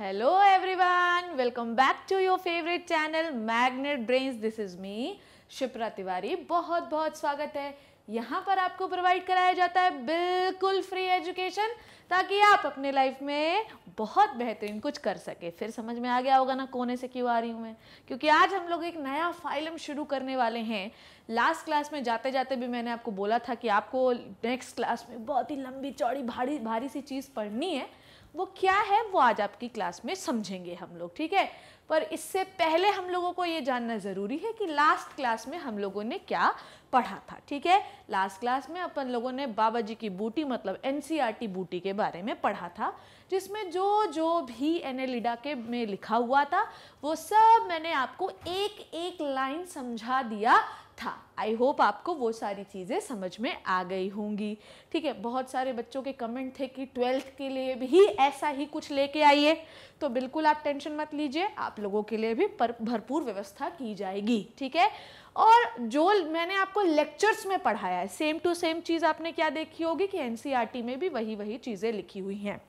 Hello everyone welcome back to your favourite channel Magnet Brains this is me Shipra Tiwari बहुत बहुत स्वागत है यहाँ पर आपको प्रोवाइड कराया जाता है बिल्कुल फ्री एजुकेशन ताकि आप अपने लाइफ में बहुत बेहतरीन कुछ कर सके फिर समझ में आ गया होगा ना कोने से क्यों आ रही हूँ मैं क्योंकि आज हम लोग एक नया फाइलम शुरू करने वाले हैं लास्ट क्लास में जाते जाते भी मैंने आपको बोला था कि आपको नेक्स्ट क्लास में बहुत ही लंबी चौड़ी भारी भारी सी चीज़ पढ़नी है वो क्या है वो आज आपकी क्लास में समझेंगे हम लोग ठीक है पर इससे पहले हम लोगों को ये जानना ज़रूरी है कि लास्ट क्लास में हम लोगों ने क्या पढ़ा था ठीक है लास्ट क्लास में अपन लोगों ने बाबा जी की बूटी मतलब एन e बूटी के बारे में पढ़ा था जिसमें जो जो भी एन e के में लिखा हुआ था वो सब मैंने आपको एक एक लाइन समझा दिया था आई होप आपको वो सारी चीज़ें समझ में आ गई होंगी ठीक है बहुत सारे बच्चों के कमेंट थे कि ट्वेल्थ के लिए भी ऐसा ही कुछ लेके आइए तो बिल्कुल आप टेंशन मत लीजिए आप लोगों के लिए भी पर भरपूर व्यवस्था की जाएगी ठीक है और जो मैंने आपको लेक्चर्स में पढ़ाया है सेम टू सेम चीज़ आपने क्या देखी होगी कि एन e में भी वही वही चीज़ें लिखी हुई हैं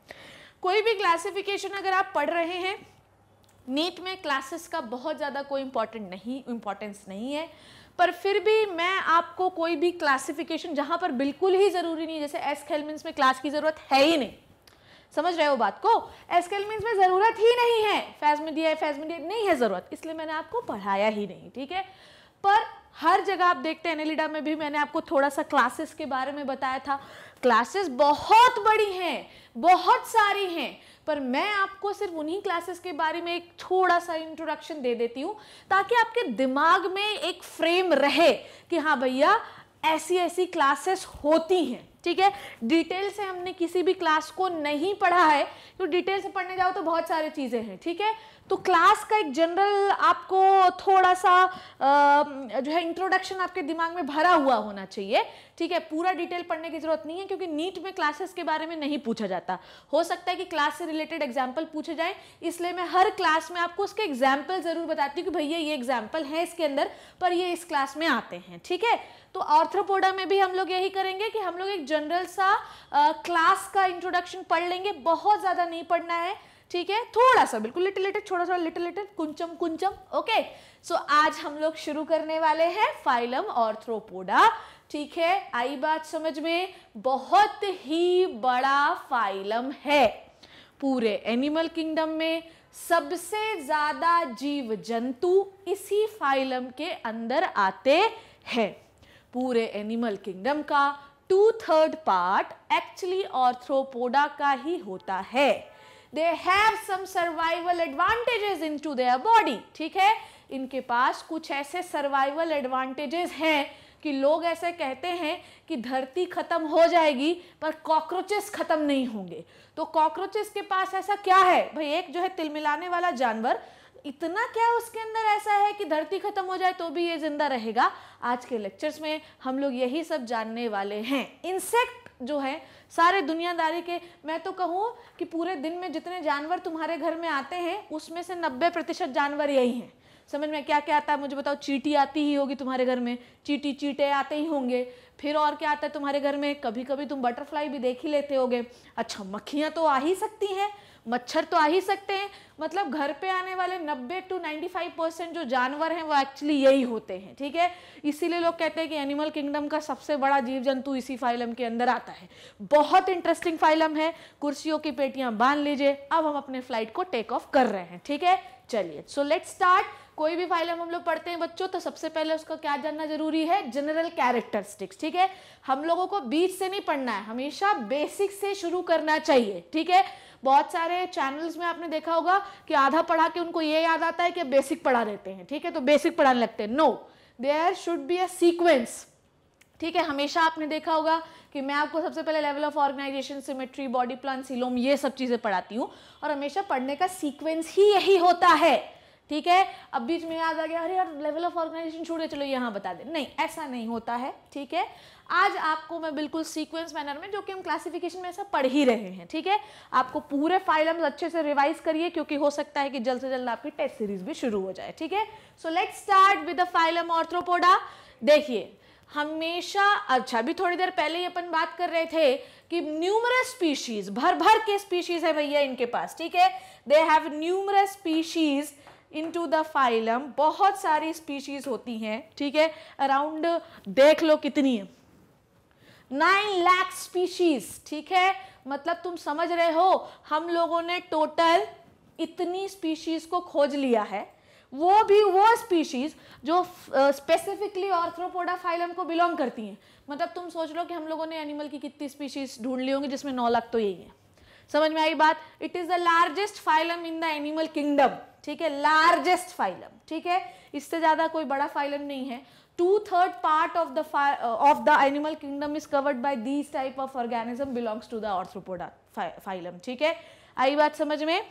कोई भी क्लासिफिकेशन अगर आप पढ़ रहे हैं नीट में क्लासेस का बहुत ज़्यादा कोई इम्पॉर्टेंट नहीं इम्पॉर्टेंस नहीं है पर फिर भी मैं आपको कोई भी क्लासिफिकेशन जहां पर बिल्कुल ही ज़रूरी नहीं जैसे एस खेलमिन्स में क्लास की ज़रूरत है ही नहीं समझ रहे हो बात को एसकेल खेलमिन्स में ज़रूरत ही नहीं है फैज मीडिया फैज मीडिया नहीं है ज़रूरत इसलिए मैंने आपको पढ़ाया ही नहीं ठीक है पर हर जगह आप देखते हैं एनेलिडा में भी मैंने आपको थोड़ा सा क्लासेस के बारे में बताया था क्लासेस बहुत बड़ी हैं बहुत सारी हैं पर मैं आपको सिर्फ उन्हीं क्लासेस के बारे में एक थोड़ा सा इंट्रोडक्शन दे देती हूँ ताकि आपके दिमाग में एक फ्रेम रहे कि हाँ भैया ऐसी ऐसी क्लासेस होती हैं ठीक है डिटेल से हमने किसी भी क्लास को नहीं पढ़ा है तो डिटेल से पढ़ने जाओ तो बहुत सारी चीज़ें हैं ठीक है तो क्लास का एक जनरल आपको थोड़ा सा जो है इंट्रोडक्शन आपके दिमाग में भरा हुआ होना चाहिए ठीक है पूरा डिटेल पढ़ने की ज़रूरत नहीं है क्योंकि नीट में क्लासेस के बारे में नहीं पूछा जाता हो सकता है कि क्लास से रिलेटेड एग्जाम्पल पूछे जाए इसलिए मैं हर क्लास में आपको उसके एग्जाम्पल ज़रूर बताती हूँ कि भैया ये एग्जाम्पल है इसके अंदर पर ये इस क्लास में आते हैं ठीक है तो ऑर्थ्रोपोडा में भी हम लोग यही करेंगे कि हम लोग एक जनरल सा आ, क्लास का इंट्रोडक्शन पढ़ लेंगे बहुत ज़्यादा नहीं पढ़ना है ठीक है थोड़ा सा बिल्कुल लिटिल लिटिल छोटा सा लिटिल लिटिल कुंचम कुंचम ओके सो आज हम लोग शुरू करने वाले हैं फाइलम और थ्रोपोडा ठीक है आई बात समझ में बहुत ही बड़ा फाइलम है पूरे एनिमल किंगडम में सबसे ज़्यादा जीव जंतु इसी फाइलम के अंदर आते हैं पूरे एनिमल किंगडम का two third part actually arthropoda का ही होता है they have some survival advantages to their body ठीक है इनके पास कुछ ऐसे सर्वाइवल एडवांटेजेस हैं कि लोग ऐसे कहते हैं कि धरती ख़त्म हो जाएगी पर कॉकरोचेस ख़त्म नहीं होंगे तो कॉकरोचेस के पास ऐसा क्या है भाई एक जो है तिलमिलाने वाला जानवर इतना क्या उसके अंदर ऐसा है कि धरती खत्म हो जाए तो भी ये जिंदा रहेगा आज के लेक्चर्स में हम लोग यही सब जानने वाले हैं इंसेक्ट जो है सारे दुनियादारी के मैं तो कहूँ कि पूरे दिन में जितने जानवर तुम्हारे घर में आते हैं उसमें से नब्बे प्रतिशत जानवर यही हैं समझ में क्या क्या आता है मुझे बताओ चीटी आती ही होगी तुम्हारे घर में चीटी चीटे आते ही होंगे फिर और क्या आता है तुम्हारे घर में कभी कभी तुम बटरफ्लाई भी देख ही लेते होगे अच्छा मक्खियाँ तो आ ही सकती हैं मच्छर तो आ ही सकते हैं मतलब घर पे आने वाले 90 टू 95 परसेंट जो जानवर हैं वो एक्चुअली यही होते हैं ठीक है इसीलिए लोग कहते हैं कि एनिमल किंगडम का सबसे बड़ा जीव जंतु इसी फाइलम के अंदर आता है बहुत इंटरेस्टिंग फाइलम है कुर्सियों की पेटियां बांध लीजिए अब हम अपने फ्लाइट को टेक ऑफ कर रहे हैं ठीक है चलिए सो लेट स्टार्ट कोई भी फाइलम हम लोग पढ़ते हैं बच्चों तो सबसे पहले उसका क्या जानना जरूरी है जनरल कैरेक्टरिस्टिक्स ठीक है हम लोगों को बीच से नहीं पढ़ना है हमेशा बेसिक से शुरू करना चाहिए ठीक है बहुत सारे चैनल्स में आपने देखा होगा कि आधा पढ़ा के उनको ये याद आता है कि बेसिक पढ़ा देते हैं ठीक है तो बेसिक पढ़ाने लगते हैं no there should be a sequence ठीक है हमेशा आपने देखा होगा कि मैं आपको सबसे पहले level of organisation symmetry body plan coelom ये सब चीज़ें पढ़ाती हूँ और हमेशा पढ़ने का सीक्वेंस ही यही होता है ठीक है अब बीच में याद आ गया अरे यार लेवल ऑफ ऑर्गेनाइजेशन छोड़े चलो यहाँ बता दे नहीं ऐसा नहीं होता है ठीक है आज आपको मैं बिल्कुल सीक्वेंस मैनर में जो कि हम क्लासिफिकेशन में ऐसा पढ़ ही रहे हैं ठीक है आपको पूरे फाइलम अच्छे से रिवाइज करिए क्योंकि हो सकता है कि जल्द से जल्द आपकी टेस्ट सीरीज भी शुरू हो जाए ठीक है so let start with the phylum arthropoda देखिए हमेशा अच्छा अभी थोड़ी देर पहले ही अपन बात कर रहे थे कि न्यूमरस स्पीशीज भर भर के स्पीशीज है भैया इनके पास ठीक है they have numerous species in to the phylum बहुत सारी स्पीशीज होती हैं ठीक है अराउंड देख लो कितनी है नाइन लैख स्पीशीज ठीक है मतलब तुम समझ रहे हो हम लोगों ने टोटल इतनी स्पीशीज को खोज लिया है वो भी वो स्पीशीज जो स्पेसिफिकली ऑर्थ्रोपोडा फाइलम को बिलोंग करती हैं मतलब तुम सोच लो कि हम लोगों ने एनिमल की कितनी स्पीशीज ढूंढ ली होंगी जिसमें नौ लाख तो यही है समझ में आई बात it is the largest phylum in the animal kingdom ठीक है लार्जेस्ट फाइलम ठीक है इससे ज़्यादा कोई बड़ा फाइलम नहीं है two third part of the of the animal kingdom is covered by these type of organism belongs to the arthropoda phylum ठीक है आई बात समझ में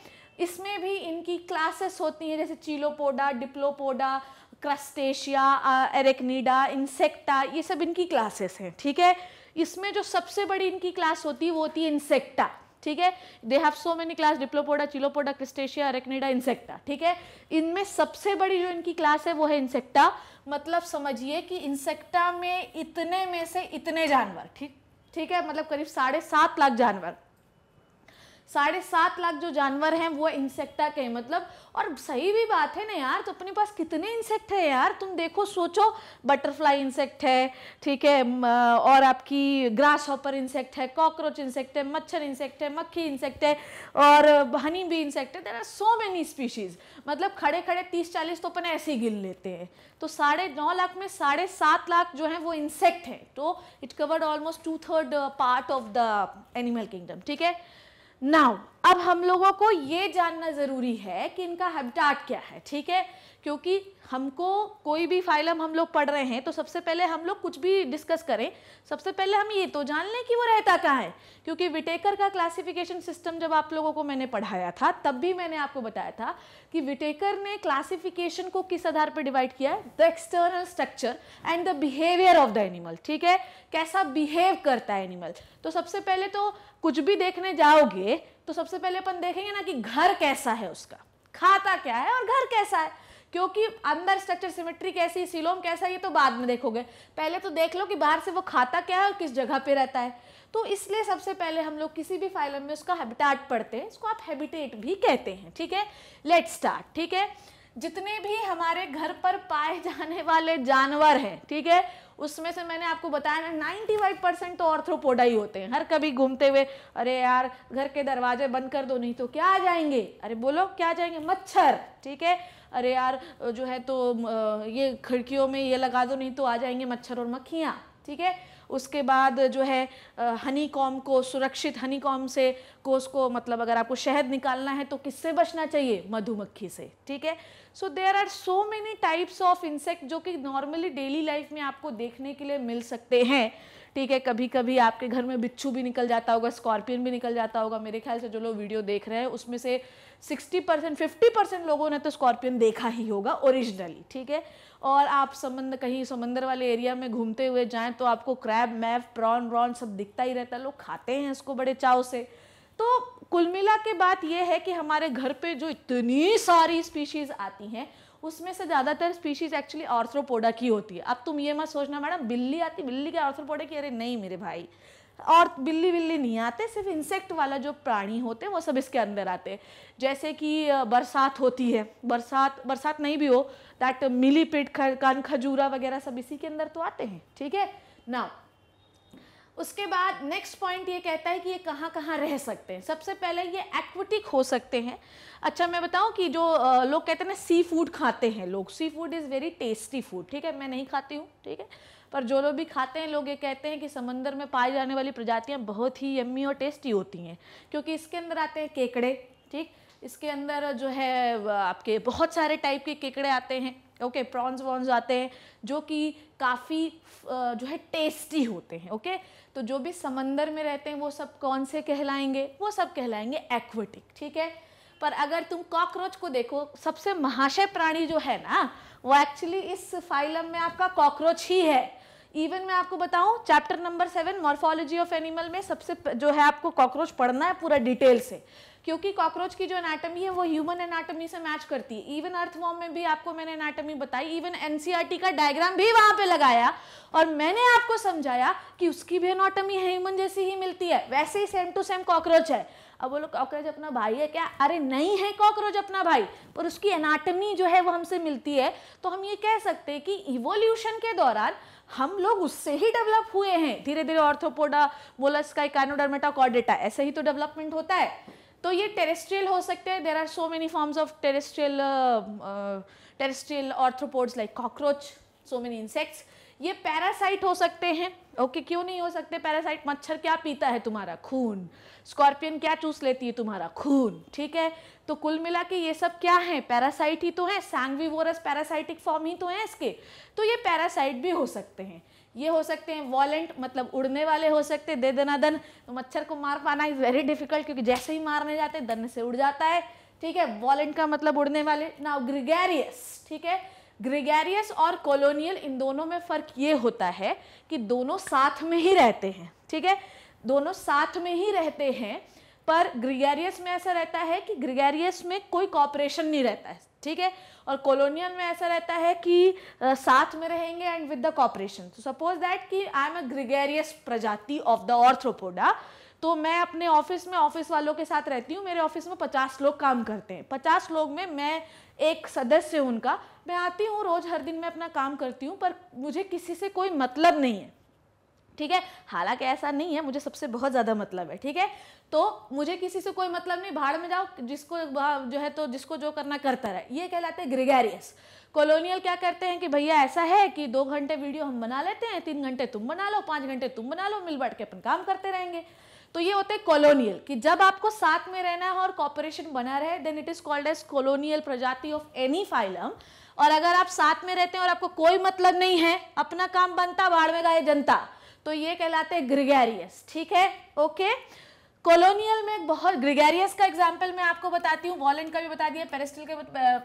इसमें भी इनकी क्लासेस होती हैं जैसे chilopoda diplopoda crustacea arachnida insecta ये सब इनकी क्लासेस हैं ठीक है इसमें जो सबसे बड़ी इनकी क्लास होती है वो होती है इंसेक्टा ठीक है they have so many class diplopoda chilopoda crustacea arachnida insecta ठीक है इनमें सबसे बड़ी जो इनकी क्लास है वो है इंसेक्टा मतलब समझिए कि इंसेक्टा में इतने में से इतने जानवर ठीक ठीक है मतलब करीब साढ़े सात लाख जानवर साढ़े सात लाख जो जानवर हैं वो इंसेक्टा के मतलब और सही भी बात है ना यार तो अपने पास कितने इंसेक्ट है यार तुम देखो सोचो बटरफ्लाई इंसेक्ट है ठीक है और आपकी ग्रास हॉपर इंसेक्ट है कॉकरोच इंसेक्ट है मच्छर इंसेक्ट है मक्खी इंसेक्ट है और हनी भी इंसेक्ट है there are so many species मतलब खड़े खड़े तीस चालीस तो अपन ऐसे ही गिन लेते हैं तो साढ़े नौ लाख में साढ़े सात लाख जो है वो इंसेक्ट है तो it covered almost two third part of the animal kingdom ठीक है नाउ अब हम लोगों को ये जानना जरूरी है कि इनका हैबिटाट क्या है ठीक है क्योंकि हमको कोई भी फाइलम हम हम लोग पढ़ रहे हैं तो सबसे पहले हम लोग कुछ भी डिस्कस करें सबसे पहले हम ये तो जान लें कि वो रहता कहाँ है क्योंकि विटेकर का क्लासिफिकेशन सिस्टम जब आप लोगों को मैंने पढ़ाया था तब भी मैंने आपको बताया था कि विटेकर ने क्लासिफिकेशन को किस आधार पर डिवाइड किया है the external structure and the behaviour of the animal ठीक है कैसा बिहेव करता है एनिमल तो सबसे पहले तो कुछ भी देखने जाओगे तो सबसे पहले अपन देखेंगे ना कि घर कैसा है उसका खाता क्या है और घर कैसा है क्योंकि अंदर स्ट्रक्चर सिमेट्री कैसी सिलोम कैसा ये तो बाद में देखोगे पहले तो देख लो कि बाहर से वो खाता क्या है और किस जगह पे रहता है तो इसलिए सबसे पहले हम लोग किसी भी फाइलम में उसका हैबिटाट पढ़ते हैं इसको आप हैबिटेट भी कहते हैं ठीक है लेट स्टार्ट ठीक है जितने भी हमारे घर पर पाए जाने वाले जानवर हैं ठीक है उसमें से मैंने आपको बताया ना नाइन्टी फाइव परसेंट तो ऑर्थ्रोपोडा ही होते हैं हर कभी घूमते हुए अरे यार घर के दरवाजे बंद कर दो नहीं तो क्या आ जाएंगे अरे बोलो क्या आ जाएंगे मच्छर ठीक है अरे यार जो है तो ये खिड़कियों में ये लगा दो नहीं तो आ जाएंगे मच्छर और मक्खियाँ ठीक है उसके बाद जो है हनी कॉम को सुरक्षित हनी कॉम से कोस को मतलब अगर आपको शहद निकालना है तो किससे बचना चाहिए मधुमक्खी से ठीक है so there are so many types of insect जो कि नॉर्मली डेली लाइफ में आपको देखने के लिए मिल सकते हैं ठीक है कभी कभी आपके घर में बिच्छू भी निकल जाता होगा स्कॉर्पियन भी निकल जाता होगा मेरे ख्याल से जो लोग वीडियो देख रहे हैं उसमें से 60 परसेंट फिफ्टी परसेंट लोगों ने तो स्कॉर्पियन देखा ही होगा ओरिजिनली ठीक है और आप समंदर कहीं समंदर वाले एरिया में घूमते हुए जाएँ तो आपको क्रैब मैफ प्रॉन व्रॉन सब दिखता ही रहता है लोग खाते हैं इसको बड़े चाव से तो कुल मिला के बात यह है कि हमारे घर पे जो इतनी सारी स्पीशीज़ आती हैं उसमें से ज़्यादातर स्पीशीज़ एक्चुअली ऑर्थ्रोपोडा की होती है अब तुम ये मत सोचना मैडम बिल्ली आती बिल्ली के ऑर्थ्रोपोडा की अरे नहीं मेरे भाई और बिल्ली बिल्ली नहीं आते सिर्फ इंसेक्ट वाला जो प्राणी होते हैं वो सब इसके अंदर आते हैं जैसे कि बरसात होती है बरसात बरसात नहीं भी हो दैट मिली पेट कान खजूरा वगैरह सब इसी के अंदर तो आते हैं ठीक है ना उसके बाद नेक्स्ट पॉइंट ये कहता है कि ये कहाँ कहाँ रह सकते हैं सबसे पहले ये एक्वेटिक हो सकते हैं अच्छा मैं बताऊँ कि जो लोग कहते हैं ना सी फूड खाते हैं लोग seafood is very tasty food ठीक है मैं नहीं खाती हूँ ठीक है पर जो लोग भी खाते हैं लोग ये कहते हैं कि समंदर में पाई जाने वाली प्रजातियाँ बहुत ही यम्मी और टेस्टी होती हैं क्योंकि इसके अंदर आते हैं केकड़े ठीक इसके अंदर जो है आपके बहुत सारे टाइप के केकड़े आते हैं ओके प्रॉन्स वॉन्स आते हैं जो कि काफ़ी जो है टेस्टी होते हैं ओके तो जो भी समंदर में रहते हैं वो सब कौन से कहलाएंगे वो सब कहलाएंगे एक्वेटिक ठीक है पर अगर तुम कॉकरोच को देखो सबसे महाशय प्राणी जो है ना वो एक्चुअली इस फाइलम में आपका कॉकरोच ही है इवन मैं आपको बताऊं chapter number seven morphology of animal में सबसे जो है आपको कॉकरोच पढ़ना है पूरा डिटेल से क्योंकि कॉकरोच की जो एनाटमी है वो ह्यूमन एनाटमी से मैच करती है इवन अर्थवॉर्म में भी आपको मैंने एनाटमी बताई इवन एनसीईआरटी e का डायग्राम भी वहां पे लगाया और मैंने आपको समझाया कि उसकी भी एनाटमी ह्यूमन जैसी ही मिलती है वैसे ही सेम टू सेम कॉकरोच है अब बोलो कॉकरोच अपना भाई है क्या अरे नहीं है कॉकरोच अपना भाई पर उसकी एनाटमी जो है वो हमसे मिलती है तो हम ये कह सकते हैं कि इवोल्यूशन के दौरान हम लोग उससे ही डेवलप हुए हैं धीरे धीरे ऑर्थोपोडा मोलस्का कैनोडर्मेटा कॉर्डेटा ऐसे ही तो डेवलपमेंट होता है तो ये टेरेस्ट्रियल हो सकते हैं there are so many forms of terrestrial terrestrial arthropods like cockroach so many insects ये पैरासाइट हो सकते हैं ओके okay, क्यों नहीं हो सकते पैरासाइट मच्छर क्या पीता है तुम्हारा खून स्कॉर्पियन क्या चूस लेती है तुम्हारा खून ठीक है तो कुल मिला के ये सब क्या है पैरासाइट ही तो है सैंगवीवोरस पैरासाइटिक फॉर्म ही तो है इसके तो ये पैरासाइट भी हो सकते हैं ये हो सकते हैं वॉलेंट मतलब उड़ने वाले हो सकते हैं दे देना दन तो मच्छर को मार पाना इज़ वेरी डिफिकल्ट क्योंकि जैसे ही मारने जाते हैं दन से उड़ जाता है ठीक है वॉलेंट का मतलब उड़ने वाले ना ग्रिगेरियस ठीक है ग्रिगेरियस और कॉलोनियल इन दोनों में फ़र्क ये होता है कि दोनों साथ में ही रहते हैं ठीक है दोनों साथ में ही रहते हैं पर ग्रिगेरियस में ऐसा रहता है कि ग्रिगेरियस में कोई कॉपरेशन नहीं रहता है ठीक है और कॉलोनियल में ऐसा रहता है कि आ, साथ में रहेंगे एंड विद द कॉपरेशन तो सपोज दैट कि आई एम अ ग्रिगेरियस प्रजाति ऑफ द ऑर्थ्रोपोडा तो मैं अपने ऑफिस में ऑफिस वालों के साथ रहती हूँ मेरे ऑफिस में पचास लोग काम करते हैं पचास लोग में मैं एक सदस्य हूँ उनका मैं आती हूँ रोज़ हर दिन मैं अपना काम करती हूँ पर मुझे किसी से कोई मतलब नहीं है ठीक है हालांकि ऐसा नहीं है मुझे सबसे बहुत ज़्यादा मतलब है ठीक है तो मुझे किसी से कोई मतलब नहीं भाड़ में जाओ जिसको जो है तो जिसको जो करना करता रहे ये कहलाते हैं ग्रिगेरियस कॉलोनियल क्या करते हैं कि भैया ऐसा है कि दो घंटे वीडियो हम बना लेते हैं तीन घंटे तुम बना लो पाँच घंटे तुम बना लो मिल बैठ के अपन काम करते रहेंगे तो ये होते हैं कॉलोनियल कि जब आपको साथ में रहना है और कॉपरेशन बना रहे then it is called as colonial प्रजाति ऑफ एनी फाइलम और अगर आप साथ में रहते हैं और आपको कोई मतलब नहीं है अपना काम बनता बाढ़ में गाय जनता तो ये कहलाते हैं ग्रिगेरियस ठीक है ओके कॉलोनियल में बहुत ग्रिगेरियस का एग्जाम्पल मैं आपको बताती हूँ वॉलेंट का भी बता दिया पेरेस्टल का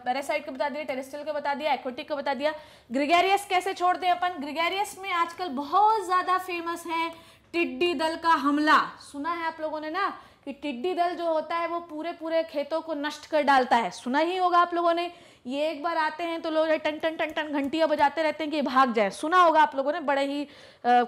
पेरासाइट का बता दिया टेरेस्टल का बता दिया एक्वेटिक का बता दिया ग्रिगेरियस कैसे छोड़ दें अपन ग्रिगेरियस में आजकल बहुत ज़्यादा फेमस है टिड्डी दल का हमला सुना है आप लोगों ने ना कि टिड्डी दल जो होता है वो पूरे पूरे खेतों को नष्ट कर डालता है सुना ही होगा आप लोगों ने ये एक बार आते हैं तो लोग टन टन टन टन घंटियाँ बजाते रहते हैं कि भाग जाए सुना होगा आप लोगों ने बड़े ही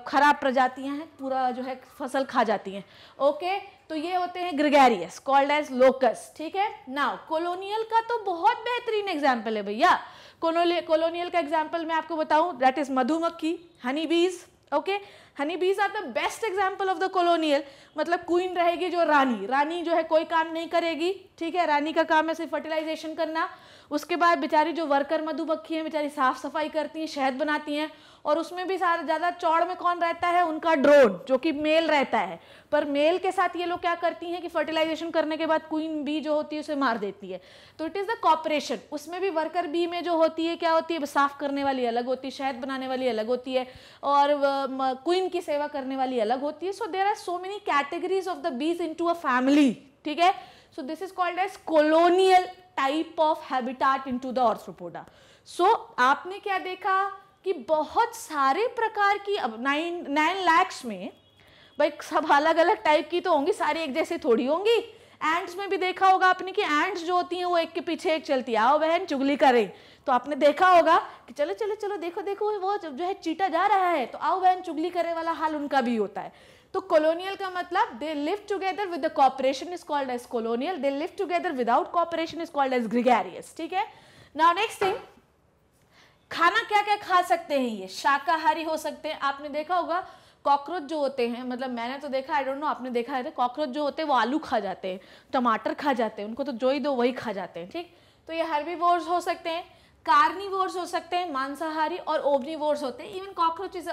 ख़राब प्रजातियाँ हैं पूरा जो है फसल खा जाती हैं ओके तो ये होते हैं ग्रिगेरियस कॉल्ड एज लोकस ठीक है नाउ कॉलोनियल का तो बहुत बेहतरीन एग्जाम्पल है भैया कॉलोनियल का एग्जाम्पल मैं आपको बताऊँ दैट इज़ मधुमक्खी हनी बीज okay honey bees are the best example of the colonial मतलब क्वीन रहेगी जो रानी रानी जो है कोई काम नहीं करेगी ठीक है रानी का काम है सिर्फ फर्टिलाइजेशन करना उसके बाद बेचारी जो वर्कर मधुमक्खी है बेचारी साफ सफाई करती हैं शहद बनाती हैं और उसमें भी सारे ज़्यादा चौड़ में कौन रहता है उनका ड्रोन जो कि मेल रहता है पर मेल के साथ ये लोग क्या करती हैं कि फर्टिलाइजेशन करने के बाद क्वीन बी जो होती है उसे मार देती है तो इट इज़ द कॉपरेशन उसमें भी वर्कर बी में जो होती है क्या होती है साफ़ करने वाली अलग होती है शहद बनाने वाली अलग होती है और क्वीन की सेवा करने वाली अलग होती है so there are so many categories of the bees in a family ठीक है so this is called as colonial type of habitat in the arthropoda so आपने क्या देखा कि बहुत सारे प्रकार की अब नाइन नाइन लैक्स में भाई सब अलग अलग टाइप की तो होंगी सारी एक जैसे थोड़ी होंगी एंड्स में भी देखा होगा आपने कि एंड्स जो होती हैं वो एक के पीछे एक चलती है आओ बहन चुगली करें तो आपने देखा होगा कि चलो चलो चलो देखो देखो वो जब जो है चीटा जा रहा है तो आओ बहन चुगली करे वाला हाल उनका भी होता है तो कॉलोनियल का मतलब they live together with the cooperation is called as colonial they live together without cooperation is called as gregarious ठीक है नाउ नेक्स्ट थिंग खाना क्या क्या खा सकते हैं ये शाकाहारी हो सकते हैं आपने देखा होगा कॉकरोच जो होते हैं मतलब मैंने तो देखा आई डोंट नो आपने देखा है कॉकरोच जो होते हैं वो आलू खा जाते हैं टमाटर खा जाते हैं उनको तो जो ही दो वही खा जाते हैं ठीक तो ये वोर्स हो सकते हैं कार्नी वोर्स हो सकते हैं मांसाहारी और वोर्स होते हैं इवन कॉकरोच इज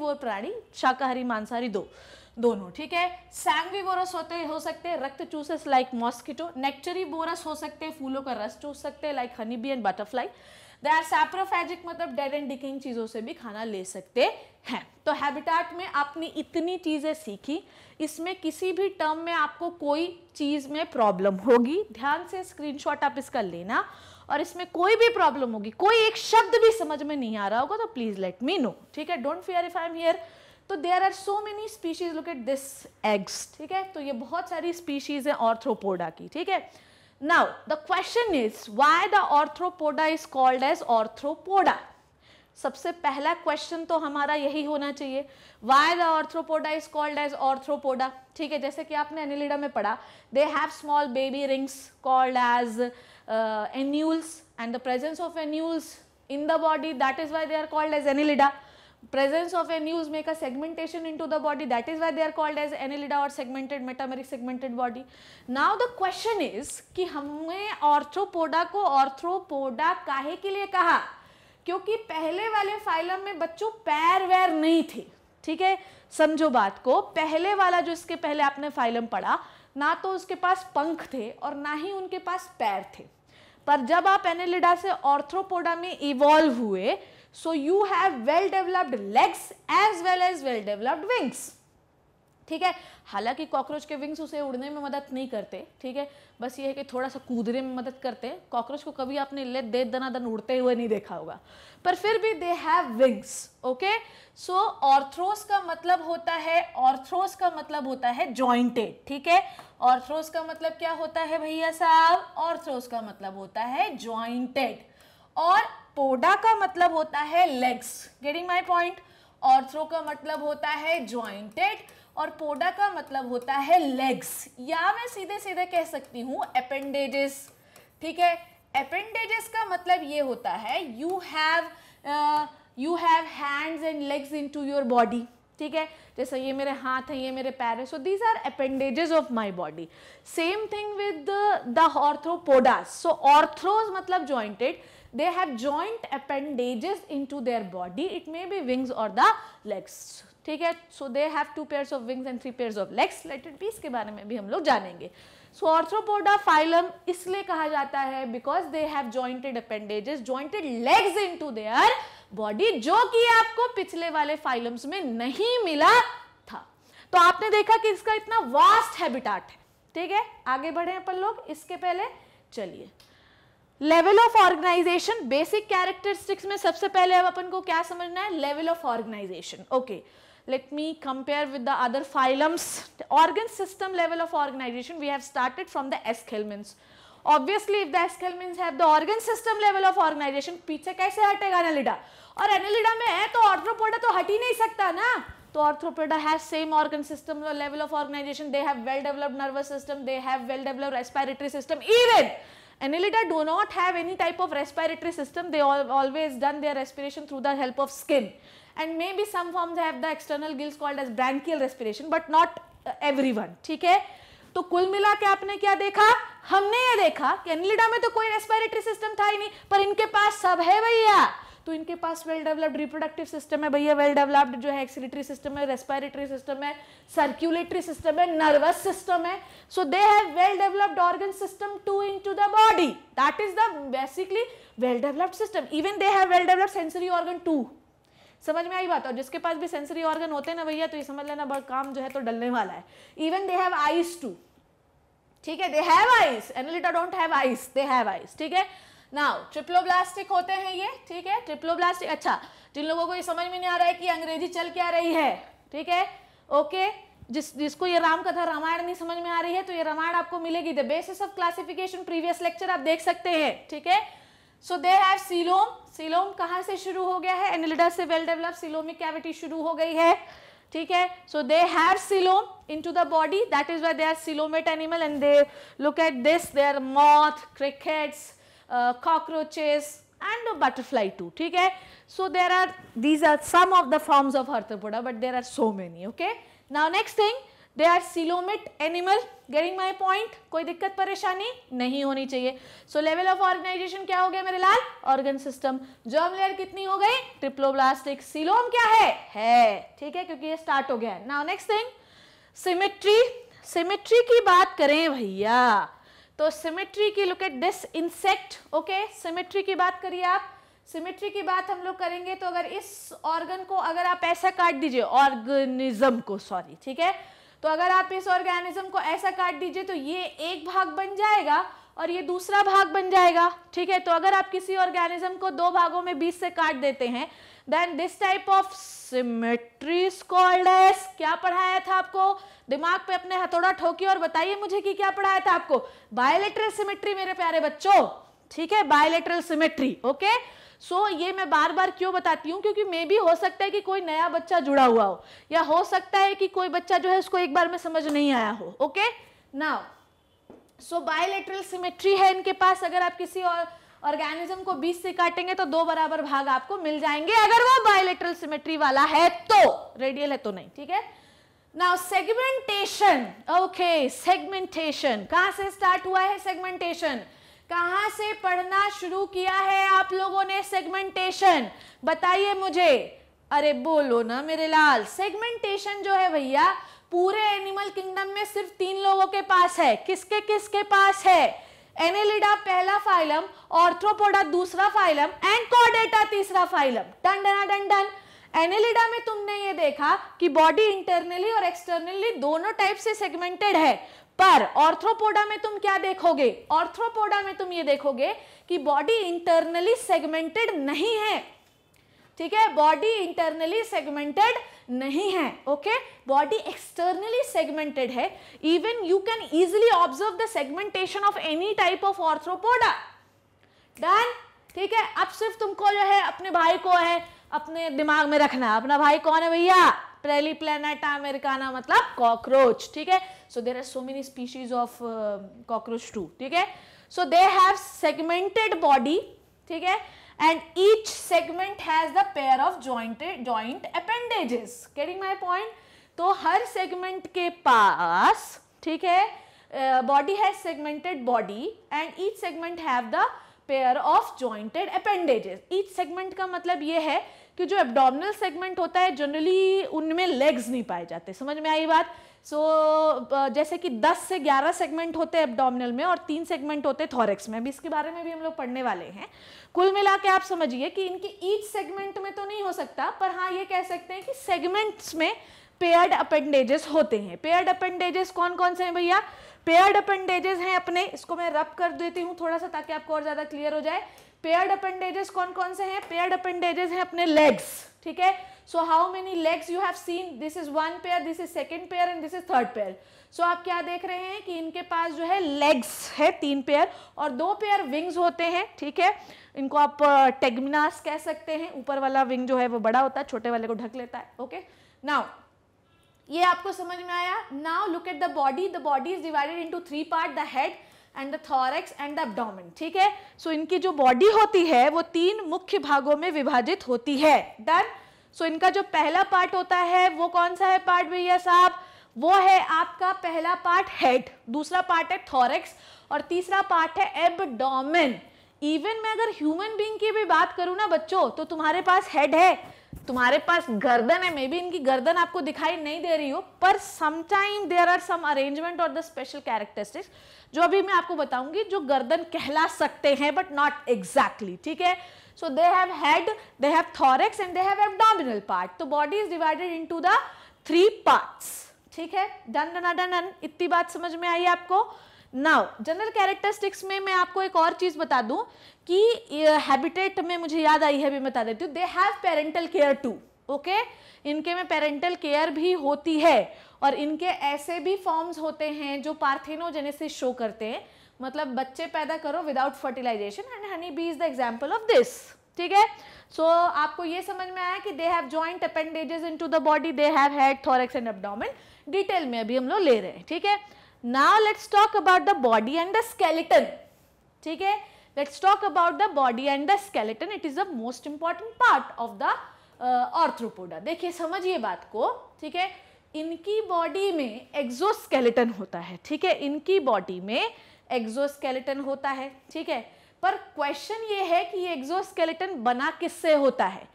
वोर प्राणी शाकाहारी मांसाहारी दो दोनों ठीक है बोरस होते हो सकते हैं रक्त चूसेस लाइक मॉस्किटो नेक्चरी बोरस हो सकते हैं फूलों का रस चूस सकते हैं like honey bee and butterfly they are saprophagic मतलब डेड एंड डिकिंग चीज़ों से भी खाना ले सकते हैं तो हैबिटाट में आपने इतनी चीज़ें सीखी इसमें किसी भी टर्म में आपको कोई चीज़ में प्रॉब्लम होगी ध्यान से स्क्रीनशॉट आप इसका लेना और इसमें कोई भी प्रॉब्लम होगी कोई एक शब्द भी समझ में नहीं आ रहा होगा तो प्लीज़ लेट मी नो ठीक है don't fear if I am here तो there are so many species look at this eggs ठीक है तो ये बहुत सारी स्पीशीज़ हैं ऑर्थ्रोपोडा की ठीक है Now, the question is why the orthopoda is called as orthopoda? सबसे पहला क्वेश्चन तो हमारा यही होना चाहिए why the arthropoda is called as arthropoda ठीक है जैसे कि आपने एनिलिडा में पढ़ा they have small baby rings called as annules and the presence of annules in the body that is why they are called as annelida presence of a news make a segmentation into the body that is why they are called as annelida or segmented metameric segmented body now the question is ki हमने arthropoda ko arthropoda kahe ke liye kaha kyunki pehle wale phylum mein bachcho pair wear nahi the theek hai samjho baat ko pehle wala jo iske pehle aapne phylum padha ना तो उसके पास पंख थे और ना ही उनके पास पैर थे पर जब आप एनेलिडा से ऑर्थ्रोपोडा में इवॉल्व हुए so you have well developed legs as well as well developed wings ठीक है हालांकि कॉकरोच के विंग्स उसे उड़ने में मदद नहीं करते ठीक है बस ये है कि थोड़ा सा कूदने में मदद करते हैं कॉकरोच को कभी आपने ले दे दना दन उड़ते हुए नहीं देखा होगा पर फिर भी they have wings okay so arthros का मतलब होता है ऑर्थ्रोस का मतलब होता है जॉइंटेड ठीक है ऑर्थ्रोस का मतलब क्या होता है भैया साहब ऑर्थ्रोस का मतलब होता है ज्वाइंटेड और पोडा का मतलब होता है legs getting my point arthro का मतलब होता है ज्वाइंटेड और पोडा का मतलब होता है लेग्स या मैं सीधे सीधे कह सकती हूँ अपेंडेजेस ठीक है अपेंडेजेस का मतलब ये होता है you have you have hands and legs into your body ठीक है जैसे ये मेरे हाथ हैं ये मेरे पैर हैं so these are appendages of my body same thing with the arthropodas so arthros मतलब jointed they have joint appendages into their body it may be wings or the legs ठीक है so they have two pairs of wings and three pairs of legs let it be इसके बारे में भी हम लोग जानेंगे सो ऑर्थ्रोपोडा फाइलम इसलिए कहा जाता है because they have jointed appendages jointed legs into their body जो कि आपको पिछले वाले फाइलम्स में नहीं मिला था तो आपने देखा कि इसका इतना वास्ट हैबिटाट है ठीक है आगे बढ़े अपन लोग इसके पहले चलिए level of organisation basic characteristics में सबसे पहले अब अपन को क्या समझना है level of organisation okay let me compare with the other phylums organ system level of organisation we have started from the the obviously if the the have the organ system level of organisation पीछे कैसे हटेगा Annelida और Annelida में है तो Arthropoda तो हट ही नहीं सकता ना तो arthropoda has same organ system level of organisation they have well developed nervous system they have well developed respiratory system even Annelida do not have any type of respiratory system. They all, always done their respiration through the help of skin. And maybe some forms have the external gills called as branchial respiration but not uh, everyone. theek hai तो कुल मिला के आपने क्या देखा हमने ये देखा कि एनलिडा में तो कोई रेस्पिरेटरी सिस्टम था ही नहीं पर इनके पास सब है भैया तो इनके पास वेल डेवलप्ड रिप्रोडक्टिव सिस्टम है भैया वेल डेवलप्ड जो है एक्सिलेटरी सिस्टम है रेस्पिरेटरी सिस्टम है सर्क्यूलेटरी सिस्टम है नर्वस सिस्टम है so they have well developed organ system to into the body that is the basically well developed system even they have well developed sensory organ too समझ में आई बात और जिसके पास भी सेंसरी ऑर्गन होते हैं ना भैया तो ये समझ लेना काम जो है तो डलने वाला है even they have eyes too ठीक है they have eyes annelida don't have eyes they have eyes ठीक है नाउ ट्रिप्लोब्लास्टिक होते हैं ये ठीक है ट्रिप्लोब्लास्टिक अच्छा जिन लोगों को ये समझ में नहीं आ रहा है कि अंग्रेजी चल क्या रही है ठीक है ओके जिस जिसको ये राम कथा रामायण नहीं समझ में आ रही है तो ये रामायण आपको मिलेगी the basis of classification previous lecture आप देख सकते हैं ठीक है so they have coelom coelom कहाँ से शुरू हो गया है एनिलिडा से वेल डेवलप सीलोमिक कैविटी शुरू हो गई है ठीक है so they have coelom in to the body that is why they are coelomate animal and they look at this they are moth crickets Uh, cockroaches and a butterfly too ठीक है so there are these are some of the forms of arthropoda but there are so many okay now next thing they are coelomate animal getting my point कोई दिक्कत परेशानी नहीं होनी चाहिए सो level of organisation क्या हो गया मेरे लाल ऑर्गन सिस्टम जर्म लेयर कितनी हो गई ट्रिप्लोब्लास्टिक सिलोम क्या है है ठीक है क्योंकि ये स्टार्ट हो गया है now next thing symmetry symmetry की बात करें भैया तो सिमेट्री की look at this insect okay symmetry की बात करिए आप सिमेट्री की बात हम लोग करेंगे तो अगर इस ऑर्गन को अगर आप ऐसा काट दीजिए ऑर्गेनिज्म को सॉरी ठीक है तो अगर आप इस ऑर्गेनिज्म को ऐसा काट दीजिए तो ये एक भाग बन जाएगा और ये दूसरा भाग बन जाएगा ठीक है तो अगर आप किसी ऑर्गेनिज्म को दो भागों में बीस से काट देते हैं then this type of symmetry called as क्या पढ़ाया था आपको दिमाग पे अपने हथौड़ा ठोकी और बताइए मुझे कि क्या पढ़ाया था आपको बायोलेट्रल सिमेट्री मेरे प्यारे बच्चों ठीक है bilateral symmetry okay so so, ये मैं बार बार क्यों बताती हूँ क्योंकि मे भी हो सकता है कि कोई नया बच्चा जुड़ा हुआ हो या हो सकता है कि कोई बच्चा जो है उसको एक बार में समझ नहीं आया हो okay now so bilateral symmetry है इनके पास अगर आप किसी और ऑर्गेनिज्म को बीस से काटेंगे तो दो बराबर भाग आपको मिल जाएंगे अगर वो बायोलेट्रल सिमेट्री वाला है तो रेडियल है तो नहीं ठीक है नाउ सेगमेंटेशन ओके सेगमेंटेशन कहां से स्टार्ट हुआ है सेगमेंटेशन कहां से पढ़ना शुरू किया है आप लोगों ने सेगमेंटेशन बताइए मुझे अरे बोलो ना मेरे लाल सेगमेंटेशन जो है भैया पूरे एनिमल किंगडम में सिर्फ तीन लोगों के पास है किसके किसके पास है एनेलिडा पहला फाइलम ऑर्थ्रोपोडा दूसरा फाइलम एंड कॉडेटा तीसरा फाइलम डन डना डन डन एनेलिडा में तुमने ये देखा कि बॉडी इंटरनली और एक्सटर्नली दोनों टाइप से सेगमेंटेड है पर ऑर्थ्रोपोडा में तुम क्या देखोगे ऑर्थ्रोपोडा में तुम ये देखोगे कि बॉडी इंटरनली सेगमेंटेड नहीं है ठीक है बॉडी इंटरनली सेगमेंटेड नहीं है ओके बॉडी एक्सटर्नली सेगमेंटेड है even you can easily observe the segmentation of any type of arthropoda done ठीक है अब सिर्फ तुमको जो है अपने भाई को है अपने दिमाग में रखना अपना भाई कौन है भैया प्रेली प्लेनेट अमेरिकाना मतलब कॉकरोच ठीक है so there are so many species of cockroach too ठीक है so they have segmented body ठीक है and each segment has the pair of jointed joint appendages getting my point तो हर segment के पास ठीक है body has segmented body and each segment have the pair of jointed appendages each segment का मतलब ये है कि जो एब्डोमिनल सेगमेंट होता है जनरली उनमें लेग्स नहीं पाए जाते समझ में आई बात सो so, uh, जैसे कि 10 से 11 सेगमेंट होते हैं एबडोमिनल में और तीन सेगमेंट होते हैं थॉरेक्स में अभी इसके बारे में भी हम लोग पढ़ने वाले हैं कुल मिला के आप समझिए कि इनकी ईच सेगमेंट में तो नहीं हो सकता पर हाँ ये कह सकते हैं कि सेगमेंट्स में पेयर्ड अपेंडेजेस होते हैं पेयर्ड अपेंडेजेस कौन कौन से हैं भैया पेयर्ड अपेंडेजेस हैं अपने इसको मैं रब कर देती हूँ थोड़ा सा ताकि आपको और ज़्यादा क्लियर हो जाए पेयर्ड अपेंडेजेस कौन कौन से हैं पेयर्ड अपेंडेजेस हैं अपने लेग्स ठीक है so how many legs you have seen this is one pair this is second pair and this is third pair so आप क्या देख रहे हैं कि इनके पास जो है लेग्स है तीन पेयर और दो पेयर विंग्स होते हैं ठीक है इनको आप टेगमिनास कह सकते हैं ऊपर वाला विंग जो है वो बड़ा होता है छोटे वाले को ढक लेता है ओके नाउ ये आपको समझ में आया now look at the body the body is divided into three part the head and the thorax and the abdomen ठीक है सो so, इनकी जो बॉडी होती है वो तीन मुख्य भागों में विभाजित होती है डन सो so, इनका जो पहला पार्ट होता है वो कौन सा है पार्ट भैया साहब वो है आपका पहला पार्ट हेड दूसरा पार्ट है थॉरेक्स और तीसरा पार्ट है एबडोमेन इवन मैं अगर ह्यूमन बींग की भी बात करूँ ना बच्चों तो तुम्हारे पास हेड है तुम्हारे पास गर्दन है मे बी इनकी गर्दन आपको दिखाई नहीं दे रही हो पर sometime there are some arrangement और द स्पेशल कैरेक्टरिस्टिक्स जो अभी मैं आपको बताऊंगी जो गर्दन कहला सकते हैं बट नॉट एग्जैक्टली ठीक है so they have head they have thorax and they have abdominal part तो body is divided into the three parts ठीक है डन डन डन इतनी बात समझ में आई आपको नाउ जनरल कैरेक्टरिस्टिक्स में मैं आपको एक और चीज़ बता दूं कि हैबिटेट में मुझे याद आई है भी बता देती हूँ they have parental care too okay इनके में पेरेंटल केयर भी होती है और इनके ऐसे भी फॉर्म्स होते हैं जो पार्थिनोजेनेसिस शो करते हैं मतलब बच्चे पैदा करो without fertilisation and honey bee is the example of this ठीक है सो so, आपको ये समझ में आया कि they have joint appendages in to the body they have head thorax and abdomen detail में अभी हम लोग ले रहे हैं ठीक है now let's talk about the body and the skeleton ठीक है let's talk about the body and the skeleton it is the most important part of the arthropoda देखिए समझिए बात को ठीक है इनकी बॉडी में एक्सोस्केलेटन होता है ठीक है इनकी बॉडी में एग्जोस्केलेटन होता है ठीक है पर क्वेश्चन ये है कि ये एग्जोस्केलेटन बना किससे होता है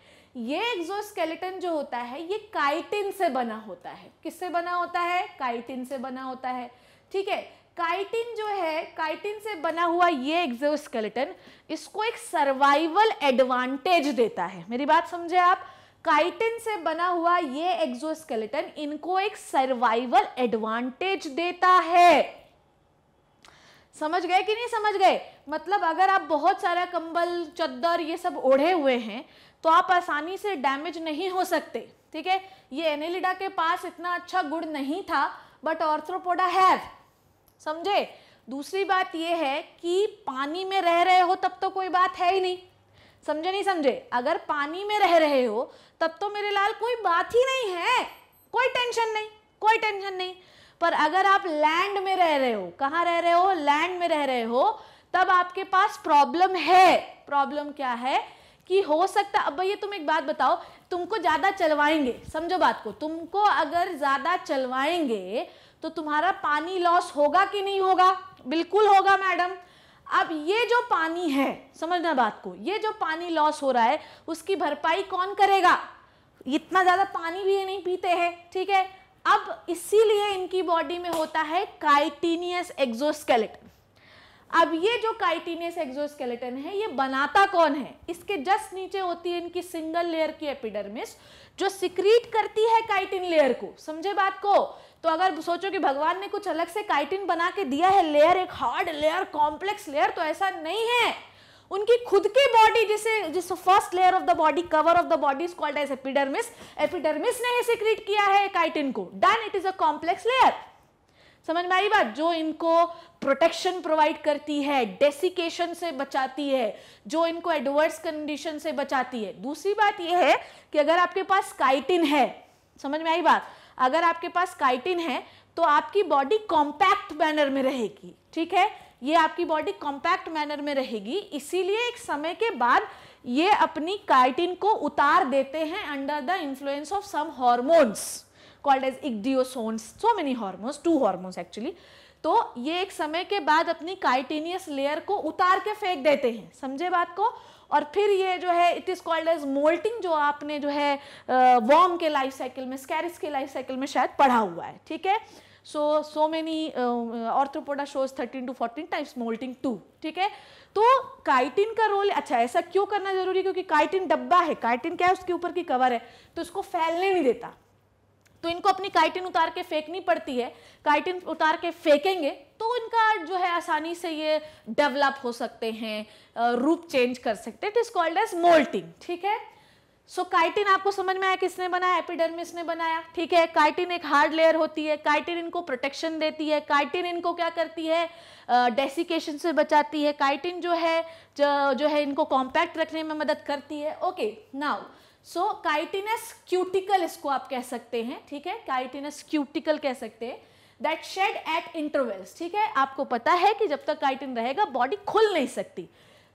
ये एग्जोस्केलेटन जो होता है ये काइटिन से बना होता है किससे बना होता है काइटिन से बना होता है ठीक है काइटिन जो है काइटिन से बना हुआ ये एग्जोस्केलेटन इसको एक सर्वाइवल एडवांटेज देता है मेरी बात समझे आप काइटिन से बना हुआ ये एग्जोस्केलेटन इनको एक सर्वाइवल एडवांटेज देता है समझ गए कि नहीं समझ गए मतलब अगर आप बहुत सारा कंबल चद्दर ये सब ओढ़े हुए हैं तो आप आसानी से डैमेज नहीं हो सकते ठीक है ये एनेलिडा के पास इतना अच्छा गुड़ नहीं था बट ऑर्थ्रोपोडा हैव समझे दूसरी बात ये है कि पानी में रह रहे हो तब तो कोई बात है ही नहीं समझे नहीं समझे अगर पानी में रह रहे हो तब तो मेरे लाल कोई बात ही नहीं है कोई टेंशन नहीं कोई टेंशन नहीं पर अगर आप लैंड में रह रहे हो कहाँ रह रहे हो लैंड में रह रहे हो तब आपके पास प्रॉब्लम है प्रॉब्लम क्या है कि हो सकता अब भैया तुम एक बात बताओ तुमको ज़्यादा चलवाएंगे समझो बात को तुमको अगर ज़्यादा चलवाएंगे तो तुम्हारा पानी लॉस होगा कि नहीं होगा बिल्कुल होगा मैडम अब ये जो पानी है समझना बात को ये जो पानी लॉस हो रहा है उसकी भरपाई कौन करेगा इतना ज़्यादा पानी भी नहीं पीते हैं ठीक है अब इसीलिए इनकी बॉडी में होता है काइटीनियस एक्सोस्केलेटन अब ये जो काइटीनियस एक्सोस्केलेटन है ये बनाता कौन है इसके जस्ट नीचे होती है इनकी सिंगल लेयर की एपिडर्मिस जो सिक्रीट करती है काइटिन लेयर को समझे बात को तो अगर सोचो कि भगवान ने कुछ अलग से काइटिन बना के दिया है लेयर एक हार्ड लेयर कॉम्प्लेक्स लेयर तो ऐसा नहीं है उनकी खुद की बॉडी जिसे जिस first layer of the body cover of the body is called as epidermis epidermis ने सिक्रीट किया है काइटिन को done it is a complex layer समझ में आई बात जो इनको प्रोटेक्शन प्रोवाइड करती है डेसिकेशन से बचाती है जो इनको एडवर्स कंडीशन से बचाती है दूसरी बात यह है कि अगर आपके पास काइटिन है समझ में आई बात अगर आपके पास काइटिन है तो आपकी बॉडी कॉम्पैक्ट बैनर में रहेगी ठीक है ये आपकी बॉडी कॉम्पैक्ट मैनर में रहेगी इसीलिए एक समय के बाद ये अपनी काइटिन को उतार देते हैं under the influence of some hormones called as ecdysones so many hormones two hormones actually तो ये एक समय के बाद अपनी काइटेनियस लेयर को उतार के फेंक देते हैं समझे बात को और फिर ये जो है it is called as moulting जो आपने जो है वॉर्म के लाइफ साइकिल में स्कैरिस के लाइफ साइकिल में शायद पढ़ा हुआ है ठीक है so so many arthropoda shows thirteen 13 fourteen 14 moulting too ठीक है तो काइटिन का रोल अच्छा ऐसा क्यों करना जरूरी है क्योंकि काइटिन डब्बा है काइटिन क्या है उसके ऊपर की कवर है तो इसको फैलने नहीं देता तो इनको अपनी काइटिन उतार के फेंकनी पड़ती है काइटिन उतार के फेंकेंगे तो इनका जो है आसानी से ये डेवलप हो सकते हैं uh, रूप चेंज कर सकते हैं it is called as moulting ठीक है सो so, काइटिन आपको समझ में आया किसने बनाया एपिडर्मिस ने बनाया ठीक है काइटिन एक हार्ड लेयर होती है काइटिन इनको प्रोटेक्शन देती है काइटिन इनको क्या करती है डेसिकेशन uh, से बचाती है काइटिन जो है जो, जो है इनको कॉम्पैक्ट रखने में मदद करती है okay now so chitinous cuticle इसको आप कह सकते हैं ठीक है काइटिनस क्यूटिकल कह सकते हैं दैट शेड एट इंटरवल्स ठीक है आपको पता है कि जब तक काइटिन रहेगा बॉडी खुल नहीं सकती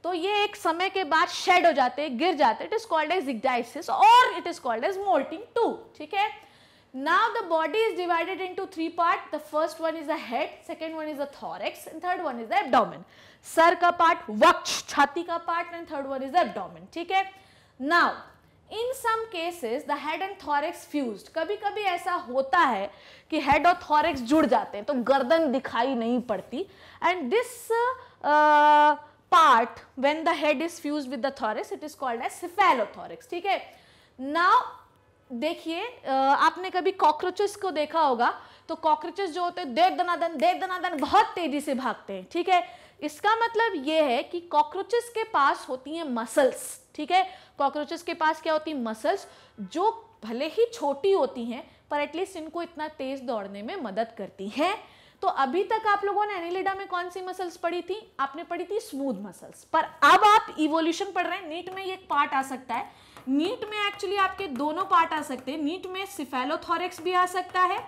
तो ये एक समय के बाद शेड हो जाते गिर जाते it is called as ecdysis और it is called as moulting too ठीक है now the body is divided into three part the first one is head second one is a and third one is abdomen सर का पार्ट वक्ष छाती का पार्ट and third one is abdomen ठीक है now in some cases the head and thorax fuse कभी कभी ऐसा होता है कि हेड और थॉरेक्स जुड़ जाते हैं तो गर्दन दिखाई नहीं पड़ती and this part when the head is fused with the thorax it is called as cephalothorax ठीक है now देखिए आपने कभी कॉकरोचेस को देखा होगा तो कॉकरोचेस जो होते हैं देर दनादन देर दनादन बहुत तेजी से भागते हैं ठीक है इसका मतलब ये है कि कॉकरोचेस के पास होती हैं मसल्स ठीक है कॉकरोचेस के पास क्या होती है मसल्स जो भले ही छोटी होती हैं पर एटलीस्ट इनको इतना तेज़ दौड़ने में मदद करती हैं तो अभी तक आप लोगों ने एनिलिडा में कौन सी मसल्स पढ़ी थी आपने पढ़ी थी स्मूथ मसल्स पर अब आप इवोल्यूशन पढ़ रहे हैं नीट में एक पार्ट आ सकता है नीट में एक्चुअली आपके दोनों पार्ट आ सकते हैं नीट में सिफेलोथोरिक्स भी आ सकता है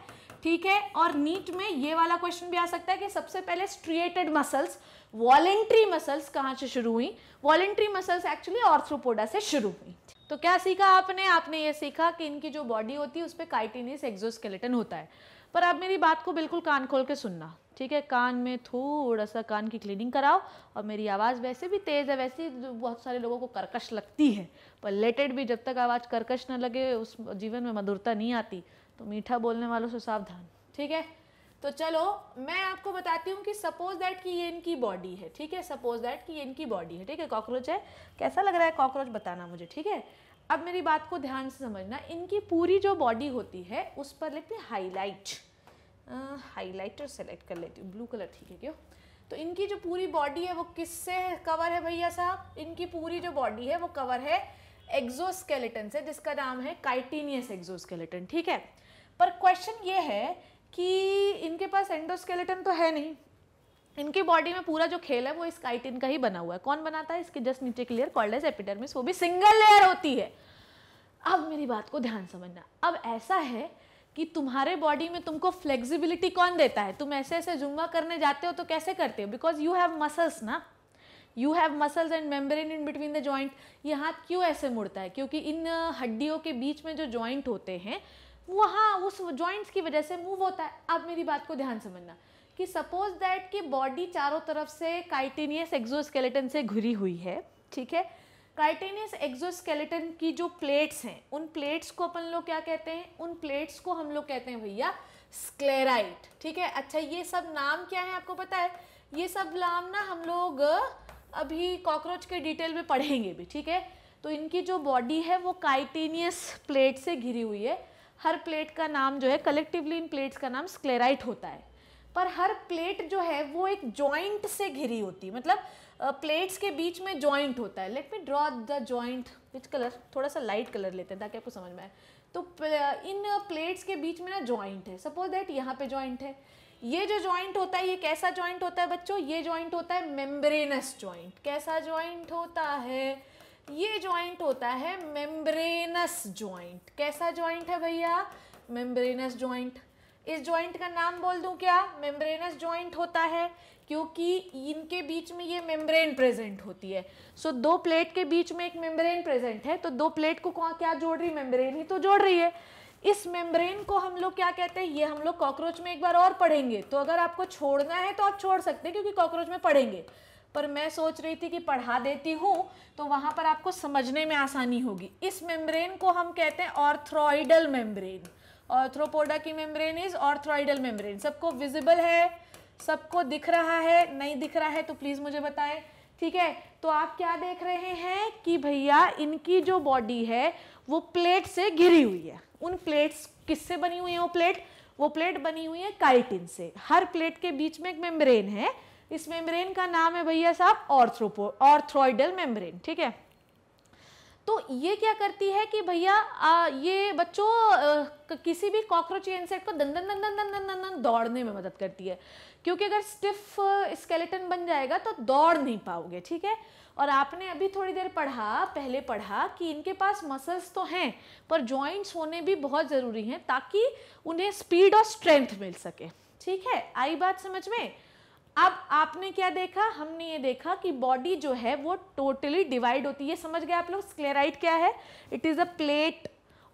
ठीक है और नीट में ये वाला क्वेश्चन भी आ सकता है कि सबसे पहले स्ट्रिएटेड मसल्स वॉलेंट्री मसल्स कहाँ से शुरू हुई वॉलेंट्री मसल्स एक्चुअली ऑर्थ्रोपोडा से शुरू हुई तो क्या सीखा आपने आपने ये सीखा कि इनकी जो बॉडी होती है उस पर काइटिनिस एक्जोस्केलेटन होता है पर आप मेरी बात को बिल्कुल कान खोल के सुनना ठीक है कान में थोड़ा सा कान की क्लीनिंग कराओ और मेरी आवाज़ वैसे भी तेज़ है वैसे बहुत सारे लोगों को कर्कश लगती है पर लेटेड भी जब तक आवाज़ कर्कश ना लगे उस जीवन में मधुरता नहीं आती तो मीठा बोलने वालों से सावधान ठीक है तो चलो मैं आपको बताती हूँ कि सपोज दैट कि ये इनकी बॉडी है ठीक है सपोज दैट कि ये इनकी बॉडी है ठीक है कॉकरोच है कैसा लग रहा है कॉकरोच बताना मुझे ठीक है अब मेरी बात को ध्यान से समझना इनकी पूरी जो बॉडी होती है उस पर लेते हैं हाईलाइट हाईलाइटर सेलेक्ट कर लेती हूँ ब्लू कलर ठीक है क्यों तो इनकी जो पूरी बॉडी है वो किससे कवर है भैया साहब इनकी पूरी जो बॉडी है वो कवर है एग्जोस्केलेटन से जिसका नाम है काइटीनियस एग्जोस्केलेटन ठीक है पर क्वेश्चन ये है कि इनके पास एंडोस्केलेटन तो है नहीं इनकी बॉडी में पूरा जो खेल है वो इस काइटिन का ही बना हुआ है कौन बनाता है इसके जस्ट नीचे clear layer called as epidermis वो भी सिंगल लेयर होती है अब मेरी बात को ध्यान समझना अब ऐसा है कि तुम्हारे बॉडी में तुमको फ्लेक्सिबिलिटी कौन देता है तुम ऐसे ऐसे जुम्मा करने जाते हो तो कैसे करते हो बिकॉज यू हैव मसल्स ना you have muscles and membrane in between the joint ये हाथ क्यों ऐसे मुड़ता है क्योंकि इन हड्डियों के बीच में जो जॉइंट होते हैं वहाँ उस ज्वाइंट्स की वजह से मूव होता है आप मेरी बात को ध्यान समझना कि सपोज दैट कि बॉडी चारों तरफ से काइटेनियस एक्जोस्केलेटन से घिरी हुई है ठीक है काइटेनियस एक्जोस्केलेटन की जो प्लेट्स हैं उन प्लेट्स को अपन लोग क्या कहते हैं उन प्लेट्स को हम लोग कहते हैं भैया स्क्लेराइट ठीक है अच्छा ये सब नाम क्या है आपको पता है ये सब नाम ना हम लोग अभी कॉकरोच के डिटेल में पढ़ेंगे भी ठीक है तो इनकी जो बॉडी है वो काइटेनियस प्लेट से घिरी हुई है हर प्लेट का नाम जो है कलेक्टिवली इन प्लेट्स का नाम स्क्लेराइट होता है पर हर प्लेट जो है वो एक जॉइंट से घिरी होती है मतलब प्लेट्स के बीच में जॉइंट होता है let me draw the joint which colour थोड़ा सा लाइट कलर लेते हैं ताकि आपको समझ में आए तो इन प्लेट्स के बीच में ना जॉइंट है सपोज दैट यहाँ पे जॉइंट है ये जो जॉइंट होता है ये कैसा जॉइंट होता है बच्चों ये जॉइंट होता है मेम्ब्रेनस जॉइंट कैसा जॉइंट होता है ये जॉइंट होता है मेम्ब्रेनस जॉइंट कैसा जॉइंट है भैया मेम्ब्रेनस जॉइंट इस जॉइंट का नाम बोल दूं क्या मेम्ब्रेनस जॉइंट होता है क्योंकि इनके बीच में ये मेम्ब्रेन प्रेजेंट होती है सो so, दो प्लेट के बीच में एक मेम्ब्रेन प्रेजेंट है तो दो प्लेट को क्या जोड़ रही मेम्ब्रेन ही तो जोड़ रही है इस मेम्ब्रेन को हम लोग क्या कहते हैं ये हम लोग कॉकरोच में एक बार और पढ़ेंगे तो अगर आपको छोड़ना है तो आप छोड़ सकते हैं क्योंकि कॉकरोच में पढ़ेंगे पर मैं सोच रही थी कि पढ़ा देती हूँ तो वहाँ पर आपको समझने में आसानी होगी इस मेम्ब्रेन को हम कहते हैं ऑर्थ्रॉइडल मेम्ब्रेन ऑर्थ्रोपोडा की मेम्ब्रेन इज ऑर्थ्रॉइडल मेम्ब्रेन सबको विजिबल है सबको दिख रहा है नहीं दिख रहा है तो प्लीज़ मुझे बताएं ठीक है तो आप क्या देख रहे हैं कि भैया इनकी जो बॉडी है वो प्लेट से घिरी हुई है उन प्लेट्स किससे बनी हुई है वो प्लेट वो प्लेट बनी हुई है काइटिन से हर प्लेट के बीच में एक मेम्ब्रेन है इस मेम्ब्रेन का नाम है भैया साहब ऑर्थ्रोपो ऑर्थ्रोइडल मेम्ब्रेन ठीक है तो ये क्या करती है कि भैया ये बच्चों किसी भी कॉकरोच या इंसेक्ट को दन दन दन दन दन दन दन दौड़ने में मदद करती है क्योंकि अगर स्टिफ स्केलेटन बन जाएगा तो दौड़ नहीं पाओगे ठीक है और आपने अभी थोड़ी देर पढ़ा पहले पढ़ा कि इनके पास मसल्स तो हैं पर जॉइंट्स होने भी बहुत ज़रूरी हैं ताकि उन्हें स्पीड और स्ट्रेंथ मिल सके ठीक है आई बात समझ में अब आपने क्या देखा हमने ये देखा कि बॉडी जो है वो टोटली डिवाइड होती है समझ गए आप लोग स्क्लेराइट क्या है इट इज़ अ प्लेट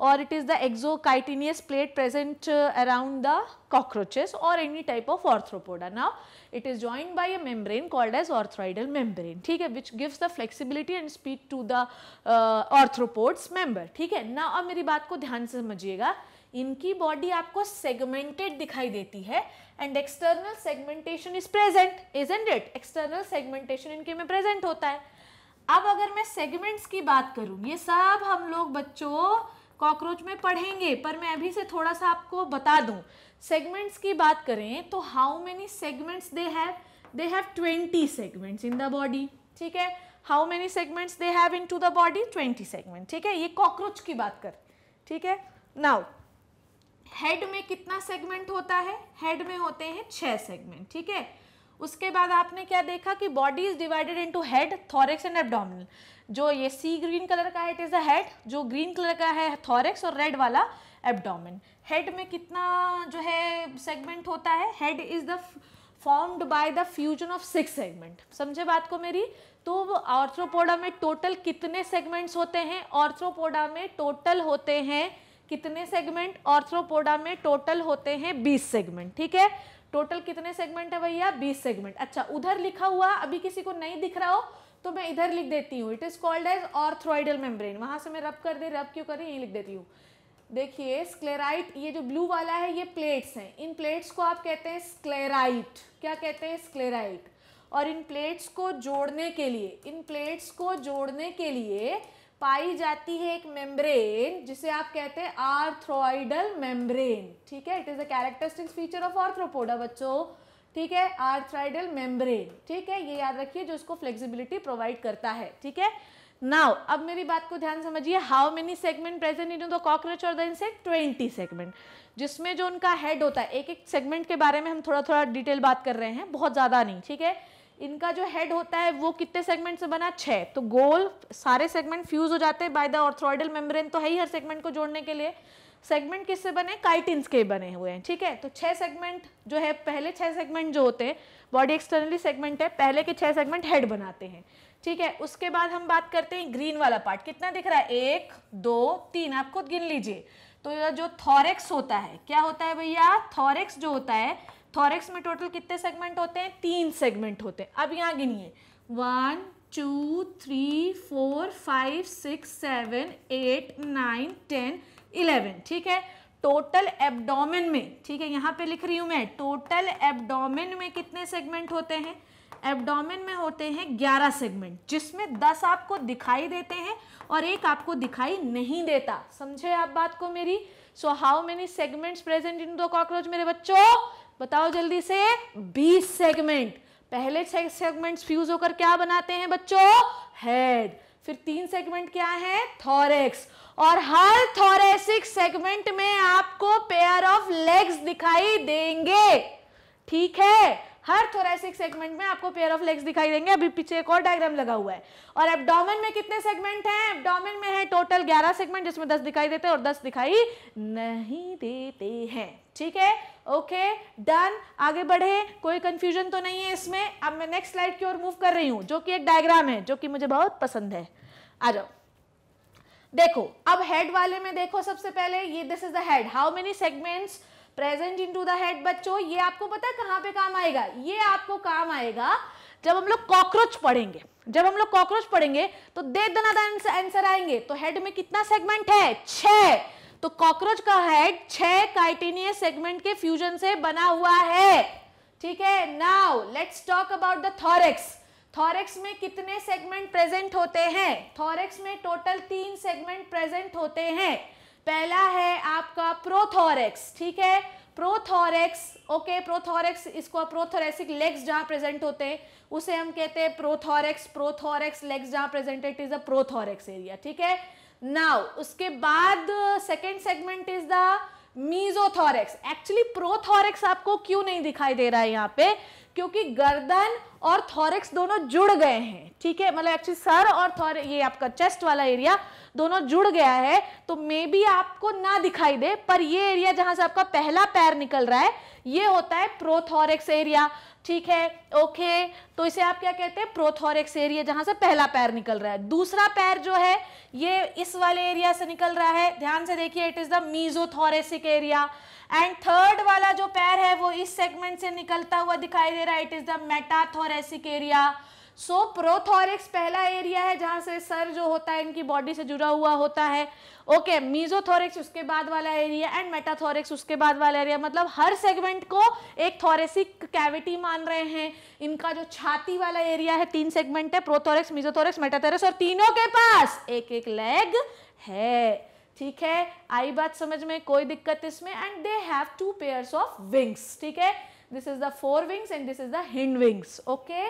और it is the exochitinous plate present around the cockroaches और any type of arthropoda now it is joined by a membrane called as arthrodial membrane ठीक है which gives the flexibility and speed to the arthropods member ठीक है ना अब मेरी बात को ध्यान से समझिएगा इनकी बॉडी आपको सेगमेंटेड दिखाई देती है and external segmentation is present is and it external segmentation इनके में प्रेजेंट होता है अब अगर मैं सेगमेंट्स की बात करूँ ये सब हम लोग बच्चों कॉकरोच में पढ़ेंगे पर मैं अभी से थोड़ा सा आपको बता दूं सेगमेंट्स की बात करें तो how many segments they have they have twenty segments in the body ठीक है how many segments they have in to the body twenty segment ठीक है ये कॉकरोच की बात कर ठीक है नाउ हेड में कितना सेगमेंट होता है हेड में होते हैं छः सेगमेंट ठीक है उसके बाद आपने क्या देखा कि body is divided into head thorax and abdominal जो ये सी ग्रीन कलर का है इट इज़ अ हेड जो ग्रीन कलर का है थॉरेक्स और रेड वाला एब्डोमिन हेड में कितना जो है सेगमेंट होता है head is the formed by the fusion of six segment समझे बात को मेरी तो ऑर्थ्रोपोडा में टोटल कितने सेगमेंट्स होते हैं ऑर्थ्रोपोडा में टोटल होते हैं कितने सेगमेंट ऑर्थ्रोपोडा में टोटल होते हैं 20 सेगमेंट ठीक है टोटल कितने सेगमेंट है भैया 20 सेगमेंट अच्छा उधर लिखा हुआ अभी किसी को नहीं दिख रहा हो तो मैं इधर लिख देती हूँ it is called as arthrodial membrane वहाँ से मैं रब कर दे रब क्यों करें ये लिख देती हूँ देखिए स्क्लेराइट ये जो ब्लू वाला है ये प्लेट्स हैं इन प्लेट्स को आप कहते हैं स्क्लेराइट क्या कहते हैं स्क्लेराइट और इन प्लेट्स को जोड़ने के लिए इन प्लेट्स को जोड़ने के लिए पाई जाती है एक मेम्ब्रेन जिसे आप कहते हैं आर्थ्रोइडल मेम्ब्रेन ठीक है it is a characteristic feature of arthropoda बच्चों ठीक है आर्थ्राइडल मेम्ब्रेन ठीक है ये याद रखिए जो उसको फ्लेक्सिबिलिटी प्रोवाइड करता है ठीक है नाउ अब मेरी बात को ध्यान समझिए how many segment present in the cockroach और द इंसेक्ट ट्वेंटी सेगमेंट जिसमें जो उनका हेड होता है एक एक सेगमेंट के बारे में हम थोड़ा थोड़ा डिटेल बात कर रहे हैं बहुत ज़्यादा नहीं ठीक है इनका जो हेड होता है वो कितने सेगमेंट से बना छः तो गोल सारे सेगमेंट फ्यूज हो जाते हैं बाय द ऑर्थ्रॉइडल मेम्ब्रेन तो है ही हर सेगमेंट को जोड़ने के लिए सेगमेंट किससे बने काइटिन्स के बने हुए हैं ठीक है तो छह सेगमेंट जो है पहले छह सेगमेंट जो होते हैं बॉडी एक्सटर्नली सेगमेंट है पहले के छह सेगमेंट हेड बनाते हैं ठीक है उसके बाद हम बात करते हैं ग्रीन वाला पार्ट कितना दिख रहा है एक दो तीन आप खुद गिन लीजिए तो यह जो थॉरेक्स होता है क्या होता है भैया थॉरेक्स जो होता है थॉरेक्स में टोटल कितने सेगमेंट होते हैं तीन सेगमेंट होते हैं अब यहाँ गिनिए one two three four five six seven eight nine ten eleven ठीक है टोटल एब्डोमेन में ठीक है यहाँ पे लिख रही हूँ मैं टोटल एब्डोमेन में कितने सेगमेंट होते हैं एब्डोमेन में होते हैं 11 सेगमेंट जिसमें 10 आपको दिखाई देते हैं और एक आपको दिखाई नहीं देता समझे आप बात को मेरी so how many segments present in the cockroach मेरे बच्चों बताओ जल्दी से 20 सेगमेंट पहले सेगमेंट सेगमेंट्स फ्यूज होकर क्या बनाते हैं बच्चों हेड फिर तीन सेगमेंट क्या है थॉरेक्स और हर थॉरेसिक सेगमेंट में आपको पेयर ऑफ लेग्स दिखाई देंगे ठीक है हर थोरेसिक सेगमेंट में आपको पेयर ऑफ लेग्स दिखाई देंगे अभी पीछे एक और डायग्राम लगा हुआ है और एबडोमेन में कितने सेगमेंट हैं एबडोमेन में है टोटल 11 सेगमेंट जिसमें 10 दिखाई देते हैं और 10 दिखाई नहीं देते हैं ठीक है ओके डन आगे बढ़े कोई कंफ्यूजन तो नहीं है इसमें अब मैं नेक्स्ट स्लाइड की ओर मूव कर रही हूँ जो कि एक डायग्राम है जो कि मुझे बहुत पसंद है आ जाओ देखो अब हेड वाले में देखो सबसे पहले ये this is the head how many segments present in to head बच्चों ये आपको पता है कहाँ पे काम आएगा ये आपको काम आएगा जब हम लोग कॉकरोच पढ़ेंगे जब हम लोग कॉकरोच पढ़ेंगे तो दे दनादान आंसर आएंगे तो हेड में कितना सेगमेंट है छ तो कॉकरोच का हेड छाइटेनियस सेगमेंट के फ्यूजन से बना हुआ है ठीक है now let's talk about the thorax thorax में कितने सेगमेंट प्रेजेंट होते हैं थॉरेक्स में टोटल तीन सेगमेंट प्रेजेंट होते हैं पहला है आपका प्रोथोरेक्स ठीक है प्रोथोरेक्स ओके प्रोथोरेक्स इसको प्रोथोरेसिक लेग्स जहाँ प्रेजेंट होते हैं उसे हम कहते हैं प्रोथोरेक्स प्रोथोरेक्स लेग्स जहाँ present it is the prothorax area ठीक है नाउ उसके बाद second segment is the mesothorax actually prothorax आपको क्यों नहीं दिखाई दे रहा है यहाँ पे क्योंकि गर्दन और थॉरेक्स दोनों जुड़ गए हैं ठीक है मतलब एक्चुअली सर और थॉर ये आपका चेस्ट वाला एरिया दोनों जुड़ गया है तो मे बी आपको ना दिखाई दे पर ये एरिया जहां से आपका पहला पैर निकल रहा है ये होता है प्रोथोरिक्स एरिया ठीक है ओके तो इसे आप क्या कहते हैं प्रोथोरिक्स एरिया जहां से पहला पैर निकल रहा है दूसरा पैर जो है ये इस वाले एरिया से निकल रहा है ध्यान से देखिए it is the mesothoracic area and third वाला जो पैर है वो इस सेगमेंट से निकलता हुआ दिखाई दे रहा है it is the metathoracic area so prothorax पहला एरिया है जहां से सर जो होता है इनकी बॉडी से जुड़ा हुआ होता है ओके okay, मीजोथोरिक्स उसके बाद वाला एरिया एंड मेटाथोरिक्स उसके बाद वाला एरिया मतलब हर सेगमेंट को एक थोरेसिक कैविटी मान रहे हैं इनका जो छाती वाला एरिया है तीन सेगमेंट है प्रोथोरिक्स मीजोथोरिक्स मेटाथोरिक्स और तीनों के पास एक एक लेग है ठीक है आई बात समझ में कोई दिक्कत इसमें and they have two pairs of wings ठीक है this is the fore wings and this is the hind wings okay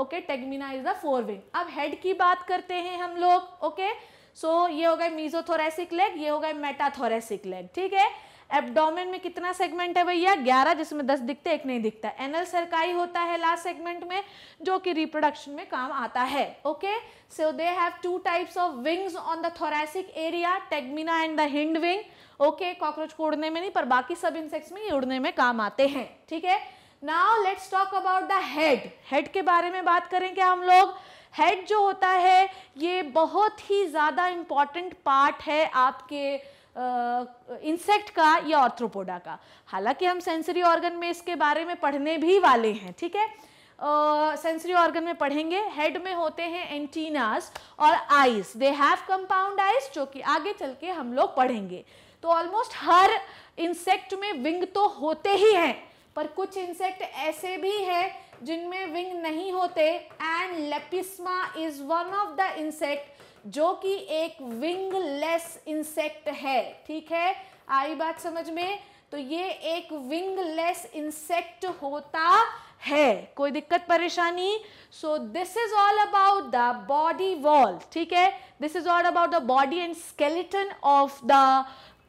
okay tegmina is the fore wing अब हेड की बात करते हैं हम लोग ओके सो ये हो गए मीजोथोरेसिक लेग ये हो गए मेटाथोरेसिक लेग ठीक है एब्डोमेन में कितना सेगमेंट है भैया ग्यारह जिसमें दस दिखते एक नहीं दिखता एनल सरकाई होता है लास्ट सेगमेंट में जो कि रिप्रोडक्शन में काम आता है okay so they have two types of wings on the thoracic area tegmina and the hind wing okay cockroach को उड़ने में नहीं पर बाकी सब इंसेक्ट्स में ये उड़ने में काम आते हैं ठीक है थीके? Now let's talk about the head head के बारे में बात करें क्या हम लोग हेड जो होता है ये बहुत ही ज़्यादा इम्पॉर्टेंट पार्ट है आपके इंसेक्ट uh, का या ऑर्थ्रोपोडा का हालांकि हम सेंसरी ऑर्गन में इसके बारे में पढ़ने भी वाले हैं ठीक है सेंसरी uh, ऑर्गन में पढ़ेंगे हेड में होते हैं एंटीनास और eyes they have compound eyes जो कि आगे चल के हम लोग पढ़ेंगे तो ऑलमोस्ट हर इंसेक्ट में विंग तो होते ही हैं पर कुछ इंसेक्ट ऐसे भी हैं जिनमें विंग नहीं होते and lepisma is one of the insect जो कि एक विंगलेस इंसेक्ट है ठीक है आई बात समझ में तो ये एक विंगलेस इंसेक्ट होता है कोई दिक्कत परेशानी so this is all about the body wall ठीक है this is all about the body and skeleton of the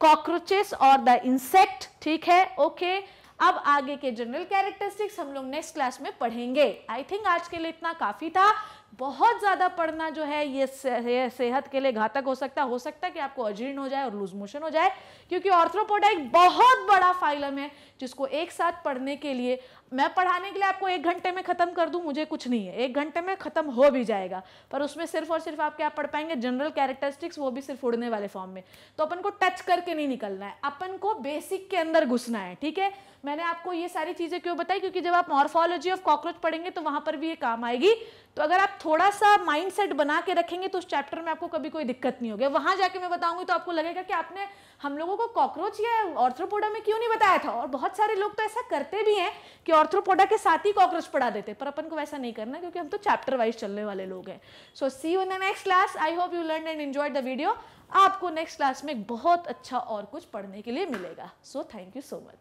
cockroaches और द इंसेक्ट ठीक है ओके okay? अब आगे के जनरल कैरेक्टरिस्टिक्स हम लोग नेक्स्ट क्लास में पढ़ेंगे आई थिंक आज के लिए इतना काफ़ी था बहुत ज़्यादा पढ़ना जो है ये, सेहत के लिए घातक हो सकता हो सकता है कि आपको अजीर्ण हो जाए और लूज मोशन हो जाए क्योंकि ऑर्थ्रोपोडा एक बहुत बड़ा फाइलम है जिसको एक साथ पढ़ने के लिए मैं पढ़ाने के लिए आपको एक घंटे में ख़त्म कर दूं मुझे कुछ नहीं है एक घंटे में ख़त्म हो भी जाएगा पर उसमें सिर्फ और सिर्फ आप क्या पढ़ पाएंगे जनरल कैरेक्टरिस्टिक्स वो भी सिर्फ उड़ने वाले फॉर्म में तो अपन को टच करके नहीं निकलना है अपन को बेसिक के अंदर घुसना है ठीक है मैंने आपको ये सारी चीज़ें क्यों बताई क्योंकि जब आप मॉर्फोलॉजी ऑफ कॉकरोच पढ़ेंगे तो वहां पर भी ये काम आएगी तो अगर आप थोड़ा सा माइंड बना के रखेंगे तो उस चैप्टर में आपको कभी कोई दिक्कत नहीं होगी वहां जाके मैं बताऊंगी तो आपको लगेगा कि आपने हम लोगों को कॉकरोच या ऑर्थ्रोपोडा में क्यों नहीं बताया था और बहुत सारे लोग तो ऐसा करते भी हैं कि आर्थ्रोपोडा के साथ ही कॉकरोच पढ़ा देते पर अपन को वैसा नहीं करना क्योंकि हम तो चैप्टर वाइज चलने वाले लोग हैं so see you in the next class I hope you learn and enjoy the video आपको नेक्स्ट क्लास में बहुत अच्छा और कुछ पढ़ने के लिए मिलेगा so thank you so much